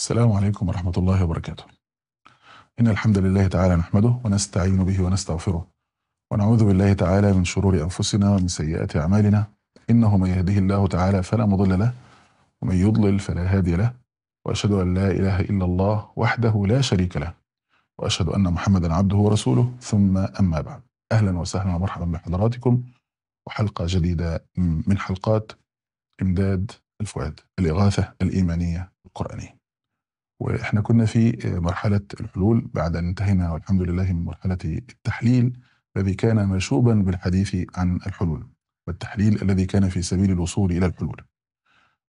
السلام عليكم ورحمة الله وبركاته إن الحمد لله تعالى نحمده ونستعين به ونستغفره ونعوذ بالله تعالى من شرور أنفسنا ومن سيئات أعمالنا إنه من يهده الله تعالى فلا مضل له ومن يضلل فلا هادي له وأشهد أن لا إله إلا الله وحده لا شريك له وأشهد أن محمدا عبده ورسوله ثم أما بعد أهلا وسهلا ومرحبا بحضراتكم وحلقة جديدة من حلقات إمداد الفؤاد الإغاثة الإيمانية القرآنية واحنا كنا في آه، مرحله الحلول بعد ان انتهينا والحمد لله من مرحله التحليل الذي كان مشوبا بالحديث عن الحلول والتحليل الذي كان في سبيل الوصول الى الحلول.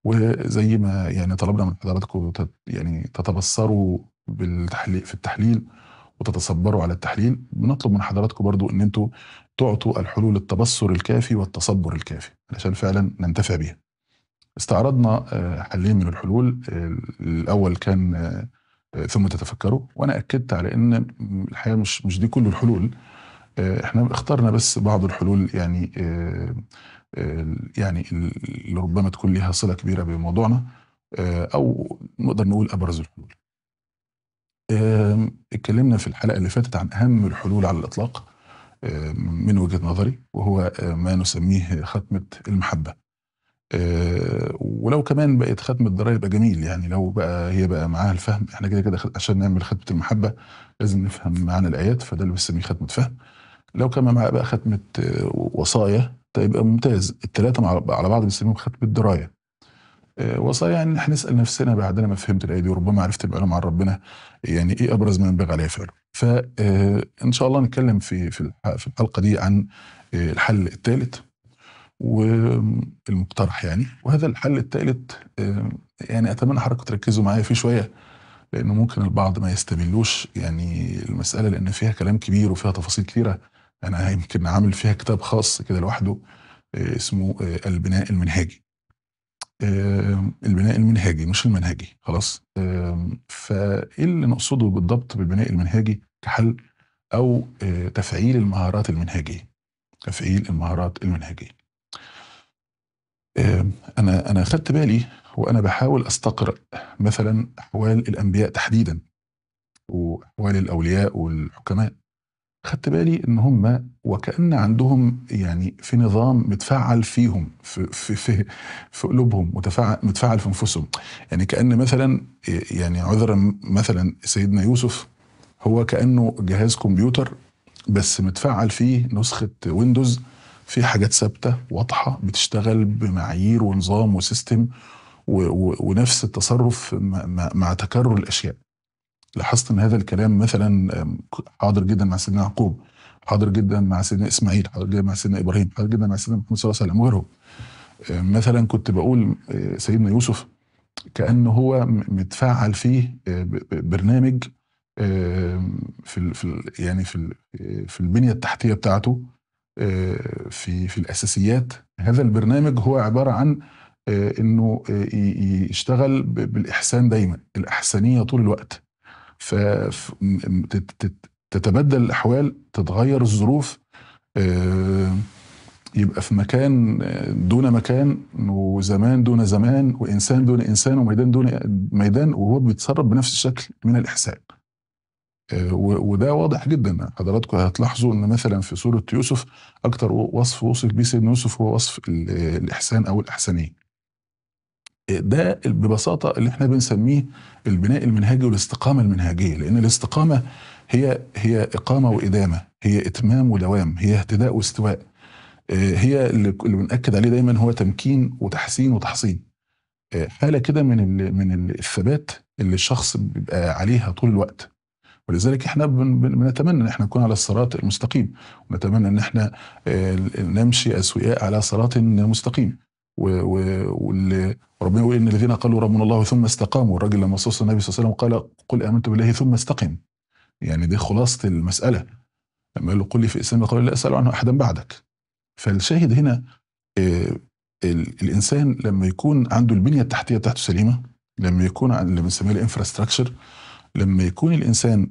وزي ما يعني طلبنا من حضراتكم يعني تتبصروا بالتحليل في التحليل وتتصبروا على التحليل بنطلب من حضراتكم برضو ان انتم تعطوا الحلول التبصر الكافي والتصبر الكافي علشان فعلا ننتفع بها. استعرضنا آه، حلين من الحلول آه، الاول كان آه، ثم تتفكروا وانا اكدت على ان الحقيقه مش مش دي كل الحلول احنا اخترنا بس بعض الحلول يعني يعني اللي ربما تكون ليها صله كبيره بموضوعنا او نقدر نقول ابرز الحلول. اتكلمنا في الحلقه اللي فاتت عن اهم الحلول على الاطلاق من وجهه نظري وهو ما نسميه ختمه المحبه. آه، ولو كمان بقت ختم الدرايه يبقى جميل يعني لو بقى هي بقى معاها الفهم احنا كده كده عشان نعمل ختمه المحبه لازم نفهم معنى الايات فده اللي بنسميه ختمه فهم لو كان معاها بقى ختمه آه، وصايا طيب يبقى ممتاز الثلاثه على بعض بنسميهم ختمه الدرايه آه، وصايا يعني هنسال نفسنا بعد ما فهمت الايه دي وربما عرفت المعلومه عن ربنا يعني ايه ابرز ما ينبغي عليه فعله فان شاء الله نتكلم في في الحلقه دي عن الحل الثالث والمقترح يعني وهذا الحل الثالث آه، يعني اتمنى حضرتك تركزوا معايا فيه شويه لانه ممكن البعض ما يستملوش يعني المساله لان فيها كلام كبير وفيها تفاصيل كثيره انا يمكن عامل فيها كتاب خاص كده لوحده آه، اسمه آه، البناء المنهاجي البناء المنهاجي مش المنهجي خلاص فايه اللي نقصده بالضبط بالبناء المنهاجي كحل او تفعيل المهارات المنهجيه تفعيل المهارات المنهجيه انا انا خدت بالي وانا بحاول استقرا مثلا احوال الانبياء تحديدا واحوال الاولياء والحكماء خدت بالي ان هم وكان عندهم يعني في نظام متفعل فيهم في في في, في قلوبهم متفعل متفعل في انفسهم يعني كان مثلا يعني عذرا مثلا سيدنا يوسف هو كانه جهاز كمبيوتر بس متفعل فيه نسخه ويندوز في حاجات ثابته واضحه بتشتغل بمعايير ونظام وسيستم ونفس التصرف مع تكرر الاشياء. لاحظت ان هذا الكلام مثلا حاضر جدا مع سيدنا يعقوب، حاضر جدا مع سيدنا اسماعيل، حاضر جدا مع سيدنا ابراهيم، حاضر جدا مع سيدنا محمد صلى الله عليه وسلم وغيرهم. مثلا كنت بقول آه، سيدنا يوسف كانه هو متفاعل فيه آه، برنامج في في يعني في آه، في البنيه التحتيه بتاعته آه، في في الاساسيات هذا البرنامج هو عباره عن آه، انه آه، يشتغل بالاحسان دايما الاحسانيه طول الوقت فتتبدل الاحوال تتغير الظروف يبقى في مكان دون مكان وزمان دون زمان وانسان دون انسان وميدان دون ميدان وهو بيتصرف بنفس الشكل من الاحسان وده واضح جدا حضراتكم هتلاحظوا ان مثلا في سوره يوسف اكتر وصف وصف بيه سيدنا يوسف هو وصف الاحسان او الاحسانيه ده ببساطه اللي احنا بنسميه البناء المنهجي والاستقامه المنهجيه لان الاستقامه هي هي اقامه وادامه هي اتمام ودوام هي اهتداء واستواء آه، هي اللي بنأكد عليه دايما هو تمكين وتحسين وتحصين آه، حاله كده من من الثبات اللي الشخص بيبقى عليها طول الوقت ولذلك احنا بنتمنى ان احنا نكون على الصراط المستقيم ونتمنى ان احنا آه، نمشي اسوياء على صراط مستقيم وربنا يقول ان الذين قالوا ربنا الله ثم استقاموا الراجل لما صوص النبي صلى الله عليه وسلم قال قل امنت بالله ثم استقم يعني دي خلاصه المساله لما قال له قل لي في اسلام قال لا اسال عنه احدا بعدك فالشاهد هنا آه، الانسان لما يكون عنده البنيه التحتيه بتاعته سليمه لما يكون لما بنسميها الانفراستراكشر لما يكون الانسان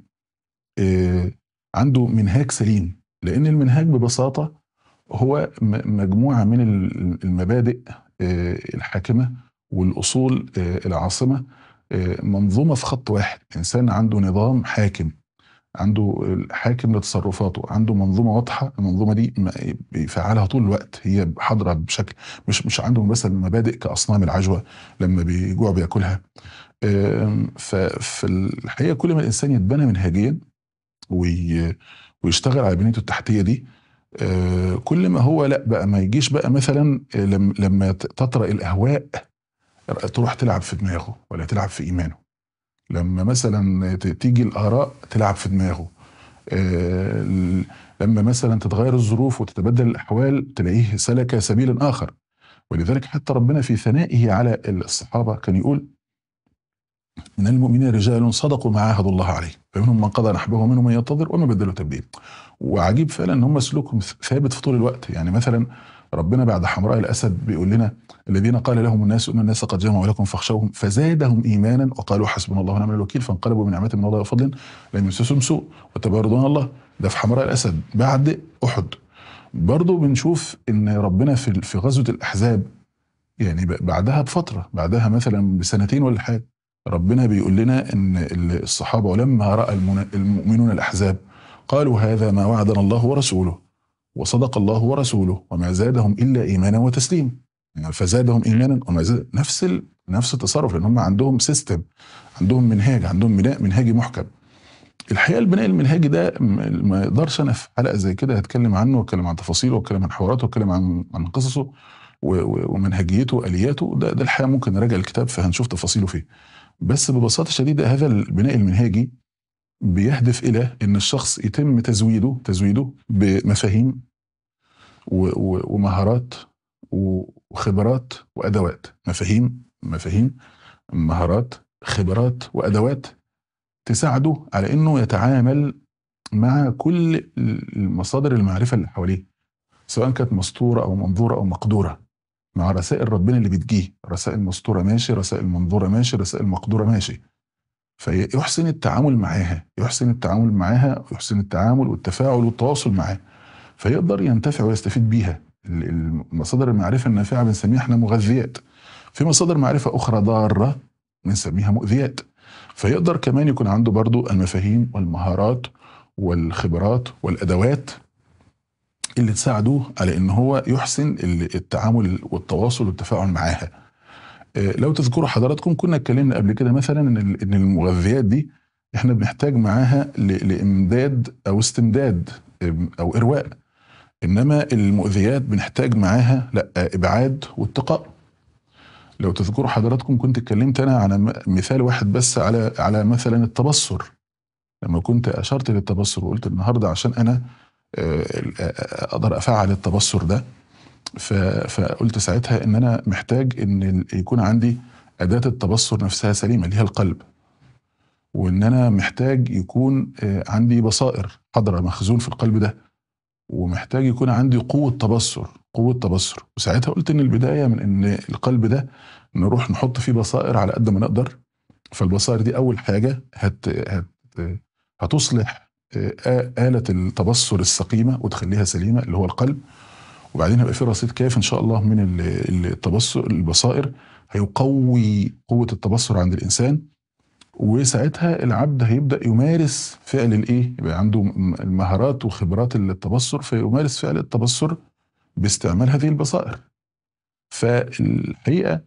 آه، عنده منهاج سليم لان المنهاج ببساطه هو مجموعه من المبادئ آه، الحاكمه والاصول آه، العاصمه منظومه في خط واحد انسان عنده نظام حاكم عنده حاكم لتصرفاته عنده منظومه واضحه المنظومه دي بيفعلها طول الوقت هي حاضره بشكل مش مش عنده مثلا مبادئ كاصنام العجوه لما بيجوع بياكلها ففي الحقيقه كل ما الانسان يتبنى منهجيا ويشتغل على بنيته التحتيه دي أه، كل ما هو لا بقى ما يجيش بقى مثلا لما تطرأ الاهواء تروح تلعب في دماغه ولا تلعب في ايمانه لما مثلا تيجي الاراء تلعب في دماغه أه، لما مثلا تتغير الظروف وتتبدل الاحوال تلاقيه سلك سبيلا اخر ولذلك حتى ربنا في ثنائه على الصحابه كان يقول من المؤمنين رجال صدقوا ما عاهدوا الله عليه فمنهم من قضى نحبه ومنهم من ينتظر وما بدلوا تبديل وعجيب فعلا ان هم سلوكهم ثابت في طول الوقت يعني مثلا ربنا بعد حمراء الاسد بيقول لنا الذين قال لهم الناس ان الناس قد جمعوا لكم فاخشوهم فزادهم ايمانا وقالوا حسبنا الله ونعم الوكيل فانقلبوا من نعمه من الله وفضل لم يمسسهم سوء وتبارضون الله ده في حمراء الاسد بعد احد برضه بنشوف ان ربنا في في غزوه الاحزاب يعني بعدها بفتره بعدها مثلا بسنتين ولا حاجه ربنا بيقول لنا ان الصحابه ولما راى المؤمنون الاحزاب قالوا هذا ما وعدنا الله ورسوله وصدق الله ورسوله وما زادهم الا ايمانا وتسليما يعني فزادهم ايمانا وما زاد نفس ال... نفس التصرف لان هم عندهم سيستم عندهم منهاج عندهم بناء منهاجي محكم الحقيقه البناء المنهاجي ده ما يقدرش انا في حلقه زي كده هتكلم عنه واتكلم عن تفاصيله واتكلم عن حواراته واتكلم عن عن قصصه ومنهجيته والياته ده ده الحقيقه ممكن نراجع الكتاب فهنشوف تفاصيله فيه بس ببساطه شديده هذا البناء المنهاجي بيهدف الى ان الشخص يتم تزويده تزويده بمفاهيم ومهارات وخبرات وادوات مفاهيم مفاهيم مهارات خبرات وادوات تساعده على انه يتعامل مع كل المصادر المعرفه اللي حواليه سواء كانت مسطوره او منظوره او مقدوره مع رسائل ربنا اللي بتجيه رسائل مستورة ماشي رسائل منظورة ماشي رسائل مقدورة ماشي فيحسن التعامل معاها يحسن التعامل معاها يحسن التعامل والتفاعل والتواصل معاها فيقدر ينتفع ويستفيد بيها مصادر المعرفة النافعة بنسميها احنا مغذيات في مصادر معرفة أخرى ضارة بنسميها مؤذيات فيقدر كمان يكون عنده برضو المفاهيم والمهارات والخبرات والأدوات اللي تساعدوه على ان هو يحسن التعامل والتواصل والتفاعل معاها آه، لو تذكروا حضراتكم كنا اتكلمنا قبل كده مثلا ان المغذيات دي احنا بنحتاج معاها لامداد او استمداد او ارواء انما المؤذيات بنحتاج معاها لا آه، ابعاد واتقاء لو تذكروا حضراتكم كنت اتكلمت انا على مثال واحد بس على على مثلا التبصر لما كنت اشرت للتبصر وقلت النهارده عشان انا آه، اقدر افعل التبصر ده فقلت ساعتها ان انا محتاج ان يكون عندي اداه التبصر نفسها سليمه اللي هي القلب وان انا محتاج يكون آه، عندي بصائر حضره مخزون في القلب ده ومحتاج يكون عندي قوه تبصر قوه تبصر وساعتها قلت ان البدايه من ان القلب ده نروح نحط فيه بصائر على قد ما نقدر فالبصائر دي اول حاجه هت, هت هتصلح آلة التبصر السقيمة وتخليها سليمة اللي هو القلب وبعدين هيبقى في رصيد كاف ان شاء الله من التبصر البصائر هيقوي قوة التبصر عند الإنسان وساعتها العبد هيبدأ يمارس فعل الإيه؟ يبقى عنده المهارات وخبرات التبصر فيمارس فعل التبصر باستعمال هذه البصائر فالحقيقة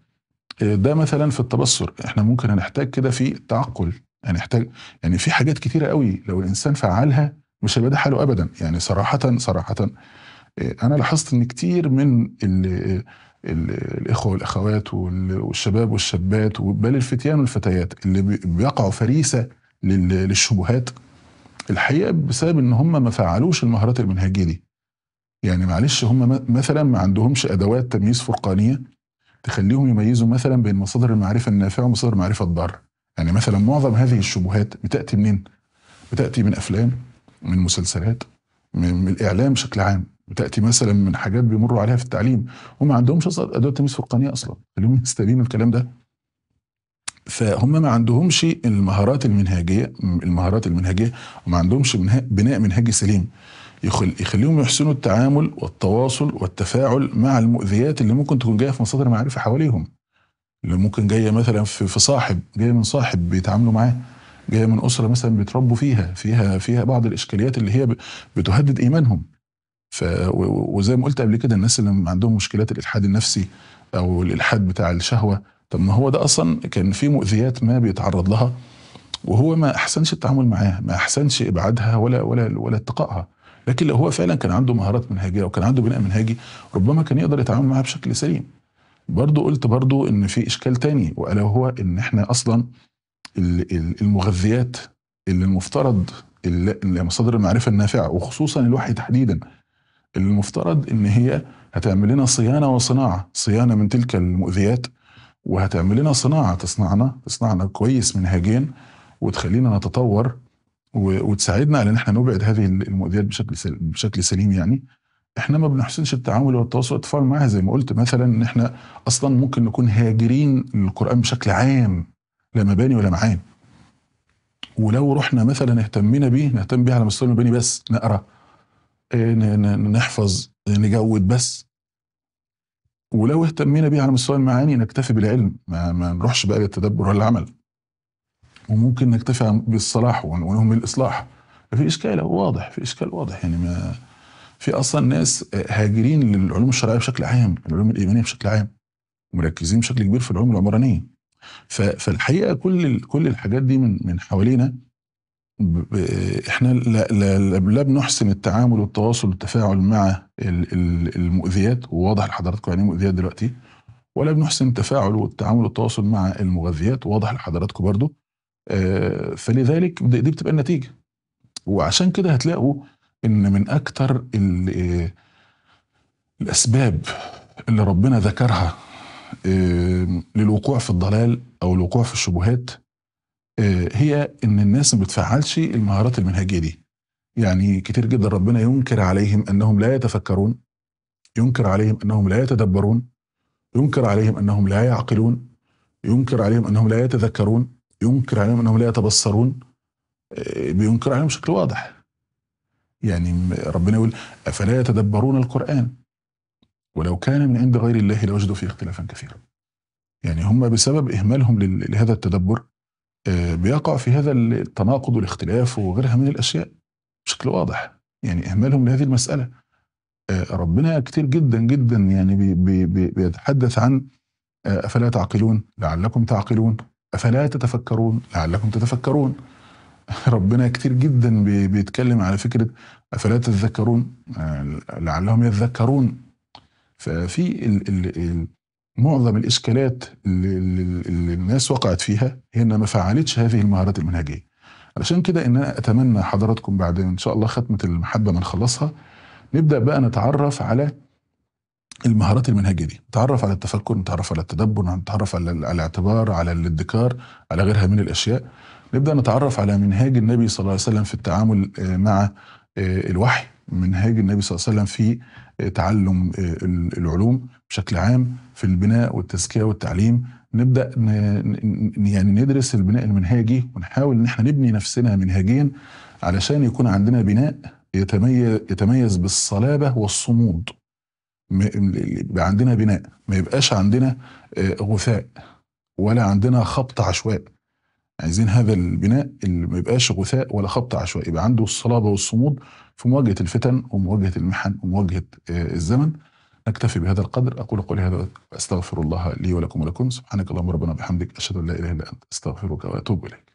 ده مثلا في التبصر احنا ممكن هنحتاج كده في التعقل يعني احتاج يعني في حاجات كتيره قوي لو الانسان فعلها مش هيبقى ده حاله ابدا يعني صراحه صراحه آه، انا لاحظت ان كتير من ال الاخوه والاخوات والشباب والشابات بل الفتيان والفتيات اللي بيقعوا فريسه للشبهات الحقيقه بسبب ان هم ما فعلوش المهارات المنهجيه دي يعني معلش هم مثلا ما عندهمش ادوات تمييز فرقانيه تخليهم يميزوا مثلا بين مصادر المعرفه النافعه ومصادر المعرفه الضاره يعني مثلا معظم هذه الشبهات بتاتي منين؟ بتاتي من افلام من مسلسلات من الاعلام بشكل عام بتاتي مثلا من حاجات بيمروا عليها في التعليم هم ما عندهمش ادوات تمييز فقانيه اصلا هم مستلين الكلام ده فهم ما عندهمش المهارات المنهجيه المهارات المنهجيه وما عندهمش منها بناء منهجي سليم يخل يخليهم يحسنوا التعامل والتواصل والتفاعل مع المؤذيات اللي ممكن تكون جايه في مصادر معرفه حواليهم اللي ممكن جايه مثلا في, في صاحب جايه من صاحب بيتعاملوا معاه جايه من اسره مثلا بيتربوا فيها فيها فيها بعض الاشكاليات اللي هي بتهدد ايمانهم ف وزي ما قلت قبل كده الناس اللي عندهم مشكلات الالحاد النفسي او الالحاد بتاع الشهوه طب ما هو ده اصلا كان في مؤذيات ما بيتعرض لها وهو ما احسنش التعامل معاها ما احسنش ابعادها ولا ولا ولا اتقائها لكن لو هو فعلا كان عنده مهارات منهجيه وكان عنده بناء منهجي ربما كان يقدر يتعامل معاها بشكل سليم برضو قلت برضو ان في اشكال تاني والا هو ان احنا اصلا المغذيات اللي المفترض اللي مصادر المعرفه النافعه وخصوصا الوحي تحديدا اللي المفترض ان هي هتعمل لنا صيانه وصناعه صيانه من تلك المؤذيات وهتعمل لنا صناعه تصنعنا تصنعنا كويس منهاجين وتخلينا نتطور وتساعدنا على ان احنا نبعد هذه المؤذيات بشكل بشكل سليم يعني احنا ما بنحسنش التعامل والتواصل والتفاعل معاها زي ما قلت مثلا ان احنا اصلا ممكن نكون هاجرين للقران بشكل عام لا مباني ولا معاني ولو رحنا مثلا اهتمينا بيه نهتم بيه على مستوى المباني بس نقرا آه، نحفظ نجود بس ولو اهتمينا بيه على مستوى المعاني نكتفي بالعلم ما, ما نروحش بقى للتدبر ولا العمل وممكن نكتفي بالصلاح ونهم الاصلاح في اشكال واضح في اشكال واضح يعني ما في اصلا ناس هاجرين للعلوم الشرعيه بشكل عام العلوم الايمانيه بشكل عام مركزين بشكل كبير في العلوم العمرانيه فالحقيقه كل كل الحاجات دي من من حوالينا احنا لا, لا, لا بنحسن التعامل والتواصل والتفاعل مع المؤذيات وواضح لحضراتكم يعني إيه مؤذيات دلوقتي ولا بنحسن التفاعل والتعامل والتواصل مع المغذيات واضح لحضراتكم برضو آه، فلذلك دي بتبقى النتيجه وعشان كده هتلاقوا ان من اكتر الاسباب اللي ربنا ذكرها للوقوع في الضلال او الوقوع في الشبهات آه، هي ان الناس ما بتفعلش المهارات المنهجيه دي يعني كتير جدا ربنا ينكر عليهم انهم لا يتفكرون ينكر عليهم انهم لا يتدبرون ينكر عليهم انهم لا يعقلون ينكر عليهم انهم لا يتذكرون ينكر عليهم انهم لا يتبصرون آه، بينكر عليهم بشكل واضح يعني ربنا يقول أفلا يتدبرون القرآن ولو كان من عند غير الله لوجدوا فيه اختلافا كثيرا يعني هم بسبب إهمالهم لهذا التدبر آه، بيقع في هذا التناقض والاختلاف وغيرها من الأشياء بشكل واضح يعني إهمالهم لهذه المسألة آه، ربنا كتير جدا جدا يعني بي بي بي بيتحدث عن آه، أفلا تعقلون لعلكم تعقلون أفلا تتفكرون لعلكم تتفكرون ربنا كتير جدا بيتكلم على فكره افلا تذكرون آه، لعلهم يتذكرون ففي الـ الـ معظم الاشكالات اللي, اللي الناس وقعت فيها هي انها ما فعلتش هذه المهارات المنهجيه علشان كده ان انا اتمنى حضراتكم بعد ان شاء الله ختمه المحبه ما نخلصها نبدا بقى نتعرف على المهارات المنهجيه دي نتعرف على التفكر نتعرف على التدبر نتعرف على الاعتبار على الادكار على غيرها من الاشياء نبدا نتعرف على منهاج النبي صلى الله عليه وسلم في التعامل آه، مع آه، الوحي منهاج النبي صلى الله عليه وسلم في آه، تعلم العلوم بشكل عام في البناء والتزكيه والتعليم نبدا يعني ندرس البناء المنهاجي ونحاول ان احنا نبني نفسنا منهاجيا علشان يكون عندنا بناء يتميز يتميز بالصلابه والصمود يبقى عندنا بناء ما يبقاش عندنا غثاء ولا عندنا خبط عشواء عايزين هذا البناء اللي ما يبقاش غثاء ولا خبط عشوائي يبقى عنده الصلابه والصمود في مواجهه الفتن ومواجهه المحن ومواجهه آه، الزمن نكتفي بهذا القدر اقول قولي هذا استغفر الله لي ولكم ولكم سبحانك اللهم ربنا وبحمدك اشهد ان لا اله الا انت استغفرك واتوب اليك